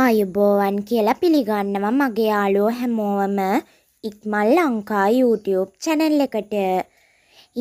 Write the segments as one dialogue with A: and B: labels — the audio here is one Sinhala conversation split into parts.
A: ආයුබෝවන් කියලා පිළිගන්නවා මගේ යාළුවෝ හැමෝම ඉක්මල් ලංකා YouTube channel එකට.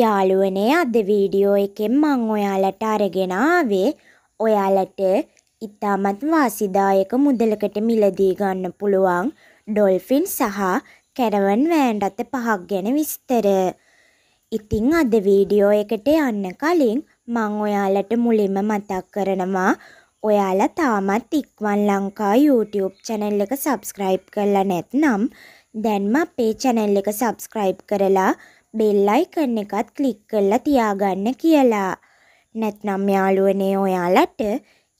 A: යාළුවනේ අද වීඩියෝ එකෙන් මම ඔයාලට අරගෙන ආවේ ඔයාලට ඉතාමත් වාසිදායක මුදලකට මිලදී ගන්න පුළුවන් ඩොල්ෆින් සහ කැරවන් වෑන් රථ පහක් ගැන විස්තර. ඉතින් අද වීඩියෝ එකට යන්න කලින් මං ඔයාලට මුලින්ම මතක් කරනවා ඔයාලා තාමත් ඉක්වන් ලංකා YouTube channel එක subscribe කරලා නැත්නම් දැන්ම අපේ channel එක subscribe කරලා bell icon එකත් click කරලා තියාගන්න කියලා. නැත්නම් යාළුවනේ ඔයාලට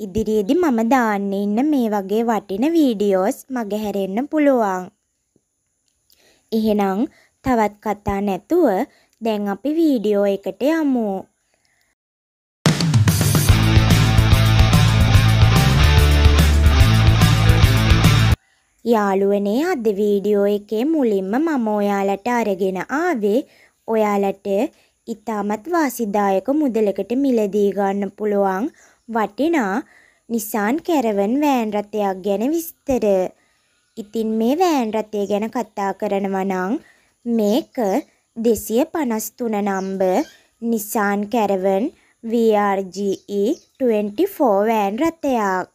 A: ඉදිරියේදී මම දාන්න ඉන්න මේ වගේ වටින වීඩියෝස් මගේ හැරෙන්න පුළුවන්. එහෙනම් තවත් කතා නැතුව දැන් අපි වීඩියෝ එකට යමු. යාළුවනේ අද වීඩියෝ එකේ මුලින්ම මම ඔයාලට අරගෙන ආවේ ඔයාලට ඉතාමත් වාසිදායක මුදලකට මිලදී ගන්න පුළුවන් වටිනා නිසාන් කැරවන් වෑන් රථයක් ගැන විස්තර. ඉතින් මේ වෑන් රථය ගැන කතා කරනවා නම් මේක 253 number Nissan Caravan VRGE 24 van රථයක්.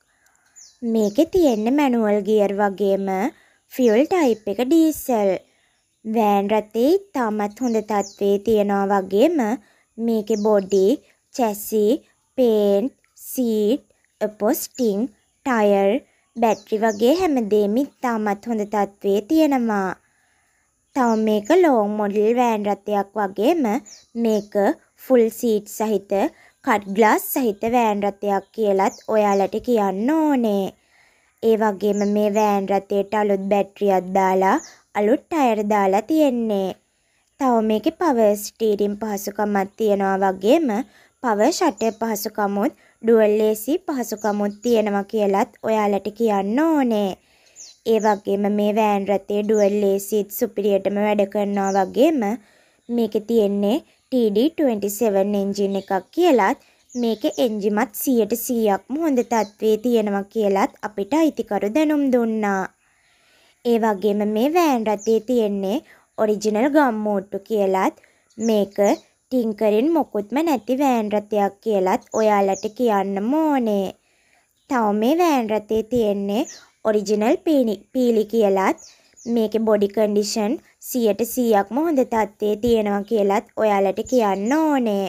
A: මේකෙ තියෙන්නේ මැනුවල් ගියර් වගේම ෆියල් ටයිප් එක ඩීසල්. වෑන් රථේ තාමත් හොඳ තත්ත්වයේ තියෙනවා වගේම මේකේ body, chassis, paint, seat, upholstering, tyre, battery වගේ හැමදේම තාමත් හොඳ තත්ත්වයේ තියෙනවා. තව මේක ලෝන් මොඩල් වෑන් රථයක් වගේම මේක ෆුල් සීට් සහිත කට් ග්ලාස් සහිත වෑන් රථයක් කියලත් ඔයාලට කියන්න ඕනේ. ඒ වගේම මේ වෑන් රථයට අලුත් බැටරියක් දාලා අලුත් ටයර් දාලා තියෙන්නේ. තව මේකේ පවර් ස්ටීරින් පහසුකමක් තියෙනවා වගේම පවර් ෂටර් පහසුකමුත් ඩුවල් AC පහසුකමුත් තියෙනවා කියලත් ඔයාලට කියන්න ඕනේ. ඒ වගේම මේ වෑන් රථයේ ඩුවල් ACත් සුපිරියටම වැඩ කරනවා වගේම මේකේ තියෙන්නේ TD27 එන්ජින් එකක් කියලත් මේක එන්ජිමත් 100%ක්ම හොඳ තත්ත්වයේ තියෙනවා කියලත් අපිට අයිතිකරු දැනුම් දුන්නා. ඒ වගේම මේ වෑන් රථයේ තියෙන්නේ ඔරිජිනල් ගම්මෝට්ටු කියලත් මේක ටින්කරින් මොකුත්ම නැති වෑන් රථයක් කියලත් ඔයාලට කියන්න ඕනේ. තව මේ වෑන් රථයේ තියෙන්නේ ඔරිජිනල් පීලි කියලත් මේකේ බොඩි කන්ඩිෂන් 100%ක්ම හොඳ තත්ත්වයේ තියෙනවා කියලත් ඔයාලට කියන්න ඕනේ.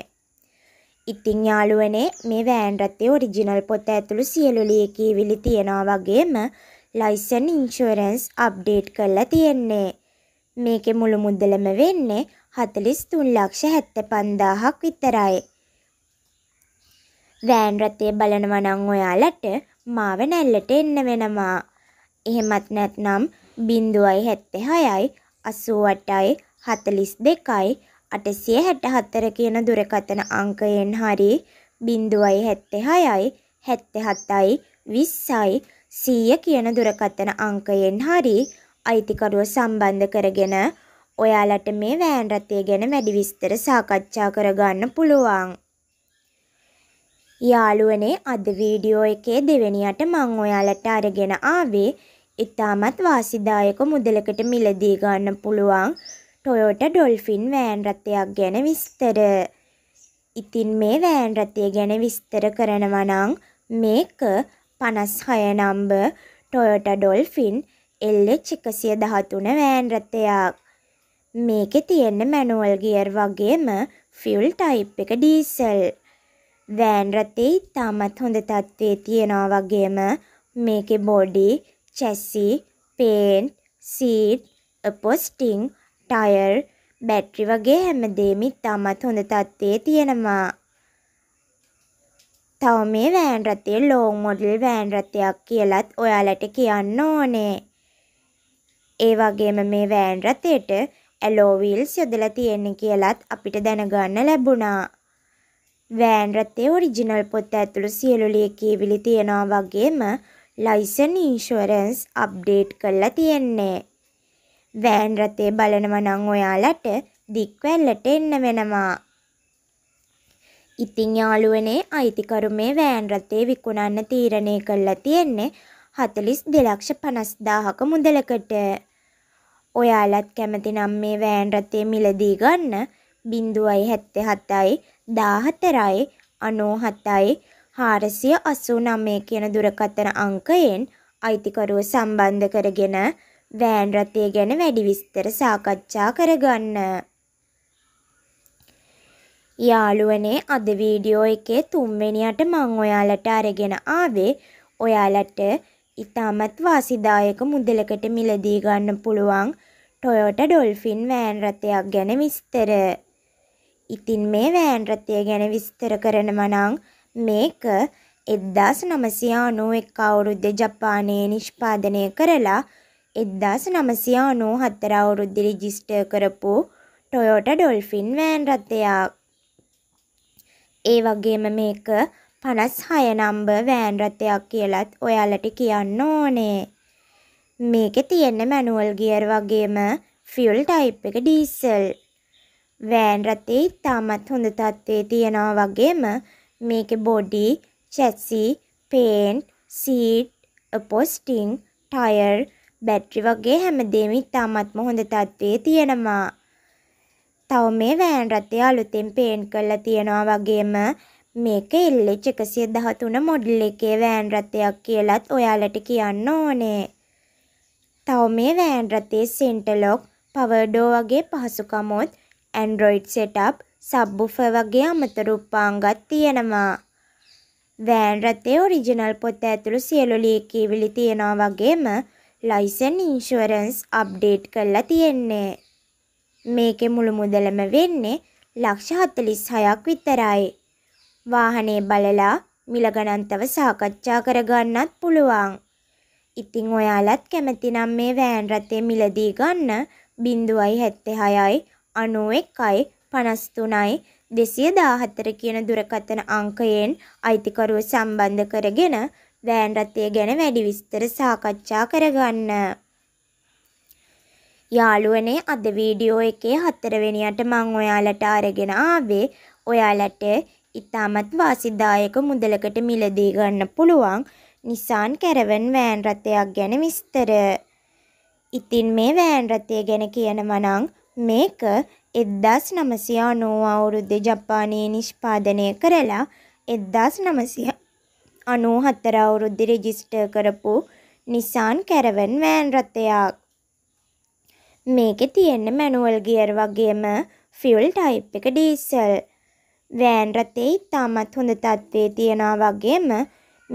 A: ඉතින් යාළුවනේ මේ වෑන් රථයේ ඔරිජිනල් පොත ඇතුළු සියලු ලියකියවිලි තියෙනවා වගේම ලයිසන් ඉන්ෂුරන්ස් අප්ඩේට් කරලා තියෙන්නේ. මේකේ මුළු මුදලම වෙන්නේ 43 ලක්ෂ 75000ක් විතරයි. වෑන් රථය බලනවා නම් ඔයාලට මාව නැල්ලට එන්න වෙනවා. එහෙමත් නැත්නම් බින්දුවයි හැත්තෙ හයයි අසුවටයි හතලිස් දෙකයි අටසිය හැට හත්තර කියන දුරකතන අංකයෙන් හරි බින්දුවයි හැත්තෙ හයයි හැත්තෙ හතයි විස්සයි සීය කියන දුරකතන අංකයෙන් හරි අයිතිකරුව සම්බන්ධ කරගෙන ඔයාලට මේ වෑන් රථය ගැන වැඩි විස්තර සාකච්ඡා කරගන්න පුළුවන්. යාළුවනේ අද වීඩියෝ එකේ දෙවෙනියට මං ඔයාලට අරගෙන ආවේ ඉතාමත් වාසිදායක මුදලකට මිලදී ගන්න පුළුවන් ටොයෝටා ඩොල්ෆින් වෑන් රථයක් ගැන විස්තර. ඉතින් මේ වෑන් රථය ගැන විස්තර කරනවා නම් මේක 56 number Toyota Dolphin LH 113 van රථයක්. මේකේ තියෙන මැනුවල් ගියර් වගේම ෆියුල් ටයිප් එක ඩීසල්. වෑන් රථේ ඉතාමත් හොඳ තත්ත්වයේ තියෙනවා වගේම මේකේ body chassis, paint, seat, upholstering, tyre, battery වගේ හැමදේම ඉතාමත් හොඳ තත්ත්වයේ තියෙනවා. තව මේ වෑන් රථය ලෝන් මොඩල් වෑන් රථයක් කියලත් ඔයාලට කියන්න ඕනේ. ඒ වගේම මේ වෑන් රථයට ඇලෝ වීල්ස් යොදලා තියෙන්නේ කියලත් අපිට දැනගන්න ලැබුණා. වෑන් රථයේ ඔරිජිනල් පොත ඇතුළු සියලු ලියකියවිලි තියනවා වගේම ලයිසන් ඉන්ෂුවරන්ස් අප්ඩේට් කරලා තියෙන්නේ. වෑන් රථේ බලනවා නම් ඔයාලට දික්වැල්ලට එන්න වෙනවා. ඉතින් යාළුවනේ අයිතිකරු මේ වෑන් රථේ විකුණන්න තීරණය කරලා තියෙන්නේ 42 ලක්ෂ 50000ක මුදලකට. ඔයාලත් කැමති නම් මේ වෑන් රථේ මිලදී ගන්න 0.77යි 14යි 97යි හාරසිය අසූ නම්මය කියන දුරකථන අංකයෙන් අයිතිකරුව සම්බන්ධ කරගෙන වෑන් රථය ගැන වැඩි විස්තර සාකච්ඡා කරගන්න. යාළුවනේ අද වීඩියෝ එකේ තුන්වෙනියට මං ඔයාලට අරගෙන ආවේ ඔයාලට ඉතාමත් වාසිදායක මුදලකට මිලදී ගන්න පුළුවන් Toyota Dolphin වෑන් රථයක් ගැන විස්තර. ඉතින් මේ වෑන් රථය ගැන විස්තර කරනවා නම් මේක 1991 අවුරුද්දේ ජපානයේ නිෂ්පාදනය කරලා 1994 අවුරුද්දේ රෙජිස්ටර් කරපු Toyota Dolphin වෑන් රථයක්. ඒ වගේම මේක 56 නම්බර් වෑන් රථයක් කියලත් ඔයාලට කියන්න ඕනේ. මේකේ තියෙන මැනුවල් ගියර් වගේම ෆියුල් ටයිප් එක ඩීසල්. වෑන් රථේ ඉතාමත් හොඳ තත්ත්වයේ තියනවා වගේම මේක body chassis paint seat upholstering tyre battery වගේ හැමදේම ඉතාමත්ම හොඳ තත්ත්වයේ තියෙනවා තව මේ වෑන් රථය අලුතෙන් පේන්ට් කරලා තියෙනවා වගේම මේක එල්ලෙච් එකසිය දහතුන මොඩල් එකේ වෑන් රථයක් කියලත් ඔයාලට කියන්න ඕනේ තව මේ වෑන් රථයේ සෙන්ටලොක් පවර්ඩෝ වගේ පහසුකමොත් ඇන්ඩරොයිඩ් සෙටප් සබ්බුෆර් වගේ අමතර උපාංගත් තියෙනවා. වෑන් රථයේ ඔරිජිනල් පොත ඇතුළු සියලු ලියකියවිලි තියෙනවා වගේම ලයිසන් ඉන්ෂුවරන්ස් අප්ඩේට් කරලා තියෙන්නේ. මේකේ මුළු මුදලම වෙන්නේ ලක්ෂ හතලිස් හයක් විතරයි. වාහනේ බලලා මිලගණන්තව සාකච්ඡා කරගන්නත් පුළුවන්. ඉතිං ඔයාලත් කැමතිනම් මේ වෑන් රථේ මිලදී ගන්න බිඳුවයි හැත්තේ හයයි අනුව එකයි පනස්තුනයි දෙසිය දාහත්තර කියන දුරකතන අංකයෙන් අයිතිකරුව සම්බන්ධ කරගෙන වෑන් රථය ගැන වැඩි විස්තර සාකච්ඡා කරගන්න. යාළුවනේ අද වීඩියෝ එකේ හතරවෙනියට මං ඔයාලට අරගෙන ආවේ ඔයාලට ඉතාමත් වාසිදායක මුදලකට මිලදී ගන්න පුළුවන් නිසාන් කැරවන් වෑන් රථයක් ගැන විස්තර. ඉතින් මේ වෑන් රථය ගැන කියනවා නම් මේක එද්දාස් නමසියා නෝ අවුරුද්ධ ජපානයේ නිෂ්පාදනය කරලා එද්දාස් නමසිය අනූ හත්තර අවුරුද්ධි රෙජිස්ටර් කරපු නිසාන් කැරවන් වෑන් රථයක්. මේකෙ තියෙන්න මැනුවල් ගියර් වගේම ෆියල් ටයිප් එක ඩීසල්. වෑන් රථේ ඉතාමත් හොඳ තත්ත්වේ තියෙනා වගේම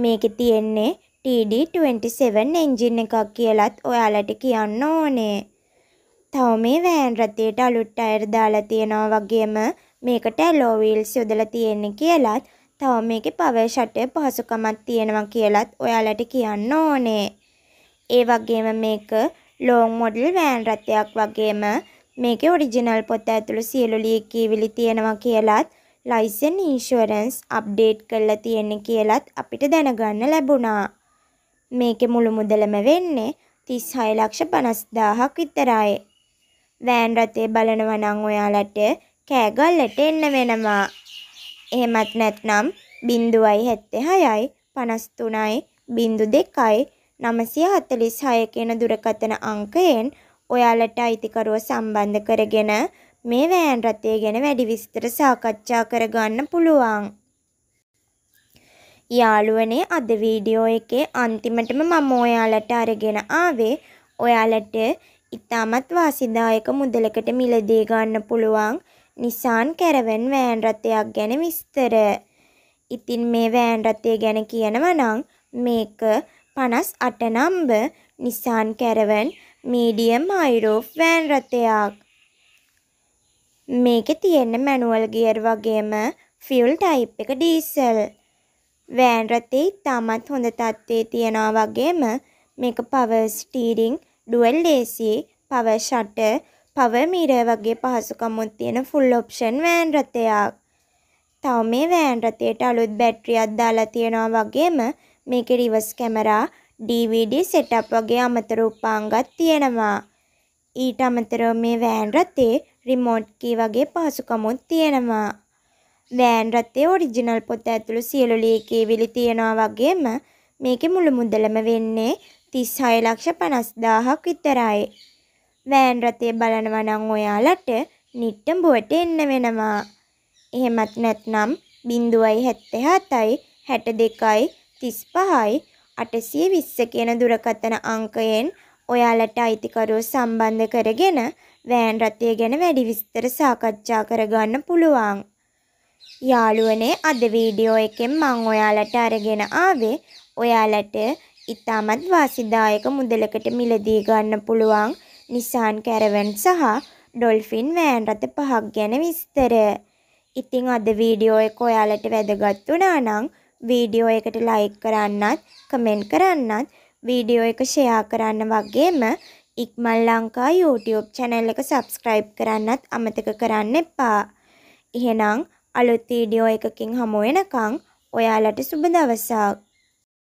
A: මේකෙ තියෙන්නේ TD27 එන්ජින් එකක් කියලත් ඔයාලට කියන්න ඕනේ. තව මේ වෑන් රථයට අලුත් අයර දාලා තියෙනවා වගේම මේකට ඇලෝ වීල්ස් යොදලා තියෙන්නේ කියලත් තව මේකේ පවර් ෂට් පහසුකමක් තියෙනවා කියලත් ඔයාලට කියන්න ඕනේ. ඒ වගේම මේක ලෝන් මොඩල් වෑන් රථයක් වගේම මේකේ ඔරිජිනල් පොත ඇතුළු සියලු ලියකියවිලි තියෙනවා කියලත් ලයිසන් ඉන්ෂුවරන්ස් අප්ඩේට් කරලා තියෙන්නේ කියලත් අපිට දැනගන්න ලැබුණා. මේකේ මුළු මුදලම වෙන්නේ 36 ලක්ෂ 50000ක් විතරයි. වෑන් රථේ බලනවා නම් ඔයාලට කෑගල්ලට එන්න වෙනවා. එහෙමත් නැත්නම් 0.76යි 53යි 02යි 946 කියන දුරකථන අංකයෙන් ඔයාලට අයිතිකරුව සම්බන්ධ කරගෙන මේ වෑන් රථය ගැන වැඩි විස්තර සාකච්ඡා කරගන්න පුළුවන්. යාළුවනේ අද වීඩියෝ එකේ අන්තිමටම මම ඔයාලට අරගෙන ආවේ ඔයාලට ඉතාමත් වාසිදායක මුදලකට මිලදී ගන්න පුළුවන් නිසාන් කැරවන් වෑන් රථයක් ගැන විස්තර. ඉතින් මේ වෑන් රථය ගැන කියනවා නම් මේක 58 number Nissan Caravan medium high roof van රථයක්. මේකේ තියෙන මැනුවල් ගියර් වගේම ෆියුල් ටයිප් එක ඩීසල්. වෑන් රථේ ඉතාමත් හොඳ තත්ත්වයේ තියනවා වගේම මේක පවර් ස්ටීරිං ඩුවල් ලේසි පව ෂට පව මීර වගේ පහසුකමුත් තියෙන ෆුල් ඔප්ෂන් වෑන් රථයක්. තව මේ වෑන් රථයට අලුත් බැටරියක් දාලා තියෙනවා වගේම මේකේ රිවර්ස් කැමරා DVD සෙටප් වගේ අමතර උපාංගත් තියෙනවා. ඊට අමතරව මේ වෑන් රථේ රිමෝට් කී වගේ පහසුකමුත් තියෙනවා. වෑන් රථයේ ඔරිජිනල් පොත ඇතුළු සියලු ලේකේ විලි තියනවා වගේම මේකේ මුළු මුදලම වෙන්නේ තිස්හය ලක්ෂ පනස්දාහක් විතරයි. වෑන් රථය බලනවා නම් ඔයාලට නිට්ටඹුවට එන්න වෙනවා. එහෙමත් නැත්නම් බිඳුවයි හැත්තේ හතයි හැට දෙකයි තිස් පහයි අටසිය විස්ස කියන දුරකතන අංකයෙන් ඔයාලට අයිතිකරුව සම්බන්ධ කරගෙන වෑන් රථය ගැන වැඩි විස්තර සාකච්ඡා කරගන්න පුළුවන්. යාළුවනේ අද වීඩියෝ එකෙන් මං ඔයාලට අරගෙන ආවේ ඔයාලට ඉතාමත් වාසිදායක මුදලකට මිලදී ගන්න පුළුවන් නිසාන් කැරවන් සහ ඩොල්ෆින් වෑන් රථ පහක් ගැන විස්තර. ඉතිං අද වීඩියෝ එක ඔයාලට වැදගත් වුණා නම් වීඩියෝ එකට ලයික් කරන්නත්, කමෙන්ට් කරන්නත්, වීඩියෝ එක ෂෙයා කරන්න වගේම ඉක්මල් ලංකා YouTube channel එක subscribe කරන්නත් අමතක කරන්න එපා. එහෙනම් අලුත් වීඩියෝ එකකින් හමු වෙනකන් ඔයාලට සුබ දවසක්.